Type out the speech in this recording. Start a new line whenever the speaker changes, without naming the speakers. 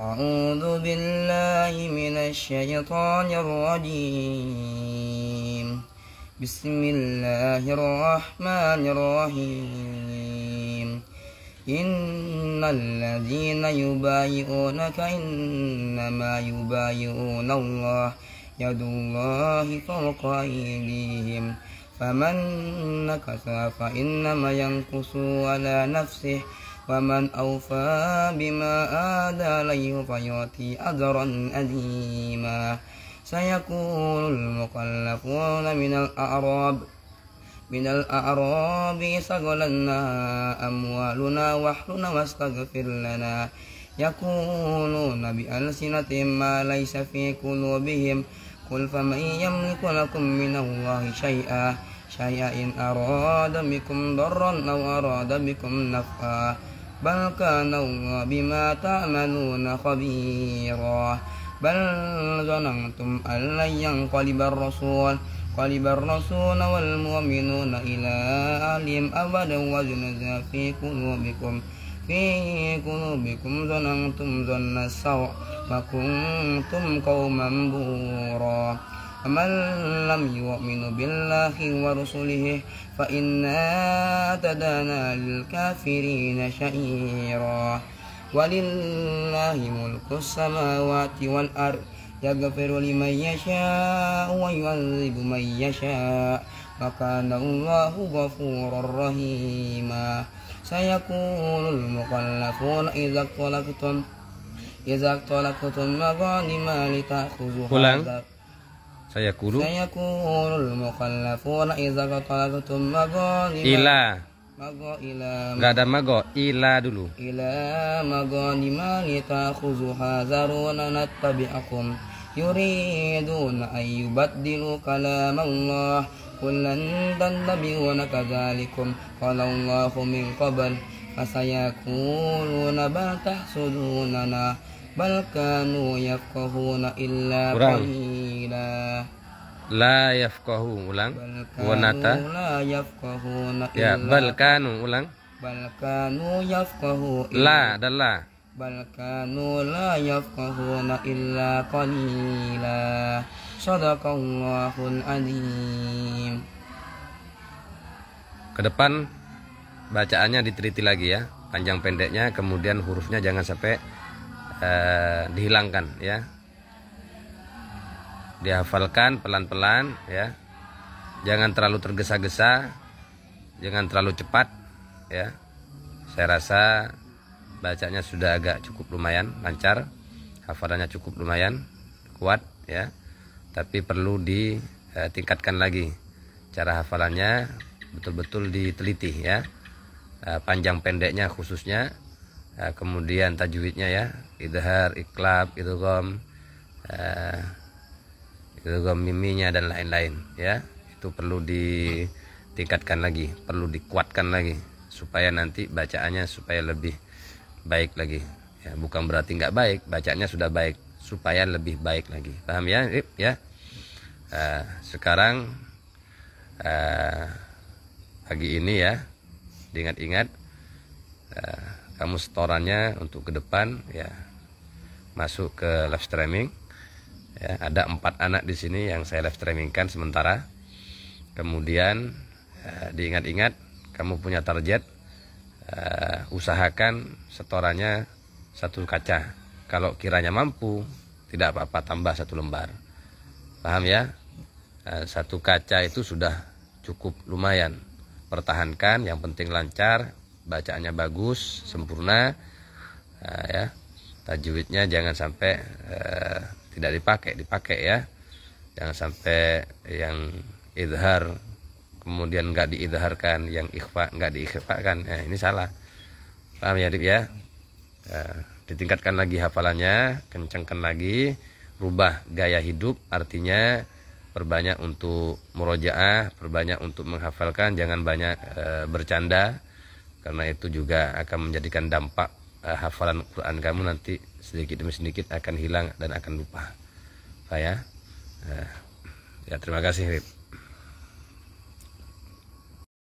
أعوذ بالله من الشيطان الرجيم بسم الله الرحمن الرحيم إن الذين يبايعونك إنما يبايعون الله يد الله فوق أيديهم فمن نكث فإنما ينكث على نفسه ومن أوفى بما آدى ليه فيعطي أجرا أديما سيقول المخلفون من الأعراب من الأعراب سغلنا أموالنا وحلنا واستغفر لنا يقولون بألسنتهم ما ليس في قلوبهم قل فمن يملك لكم من الله شيئا شيئا إن أراد بكم ضرا أو أراد بكم نفعا بل كان الله بما تعملون خبيرا بل ظننتم أن لن ينقلب الرسول قلب الرسول والمؤمنون إلى أهلهم أبدا وزنزا في قلوبكم في قلوبكم ظننتم ظن السوء وكنتم قوما بورا فمن لم يؤمن بالله ورسله فإنا تدانا للكافرين شئيرا ولله ملك السماوات والأرض يغفر لمن يشاء ويعذب من يشاء وكان الله غفورا رحيما سيقول المخلفون إذا اقتلقتم إذا اقتلقتم مغانما لتأخذوها Saya sayaqulul mukhallafuna idza qatalatum maghanim ila mago ila enggak ada
mago ila dulu
ila mago lima kita khuzuha zaruna nattabi'akum yuriduna ayyubaddilu kalamallah Allah kullan tattabi'una kadzalikum qala Allahu min qabl fasayaquluna bal tahsudunana bal kanu yafqahuna illa qalila
la yafqahu ulang wanata
la yafqahuna ya bal kanu ulang bal kanu yafqahu la dalla la bal kanu la yafqahuna illa qalila sadaqallahul alim ke
depan bacaannya diteliti lagi ya panjang pendeknya kemudian hurufnya jangan sampai eh, dihilangkan ya dihafalkan pelan-pelan ya jangan terlalu tergesa-gesa jangan terlalu cepat ya saya rasa bacanya sudah agak cukup lumayan lancar hafalannya cukup lumayan kuat ya tapi perlu ditingkatkan eh, lagi cara hafalannya betul-betul diteliti ya eh, panjang pendeknya khususnya uh, kemudian tajwidnya ya idhar iklab gom uh, gom miminya dan lain-lain ya itu perlu ditingkatkan lagi perlu dikuatkan lagi supaya nanti bacaannya supaya lebih baik lagi ya bukan berarti nggak baik bacaannya sudah baik supaya lebih baik lagi paham ya Rip ya uh, sekarang uh, pagi ini ya diingat-ingat uh, kamu setorannya untuk ke depan ya masuk ke live streaming ya, ada empat anak di sini yang saya live streamingkan sementara kemudian eh, diingat-ingat kamu punya target eh, usahakan setorannya satu kaca kalau kiranya mampu tidak apa-apa tambah satu lembar paham ya eh, satu kaca itu sudah cukup lumayan pertahankan yang penting lancar bacaannya bagus sempurna uh, ya tajwidnya jangan sampai uh, tidak dipakai dipakai ya jangan sampai yang idhar kemudian nggak diidharkan yang ikhfa nggak diikhfakan Eh, ini salah paham ya Rip ya Uh, ditingkatkan lagi hafalannya kencangkan lagi rubah gaya hidup artinya perbanyak untuk murojaah perbanyak untuk menghafalkan jangan banyak e, bercanda karena itu juga akan menjadikan dampak uh, hafalan Quran kamu nanti sedikit demi sedikit akan hilang dan akan lupa Pak ya uh, ya terima kasih Rip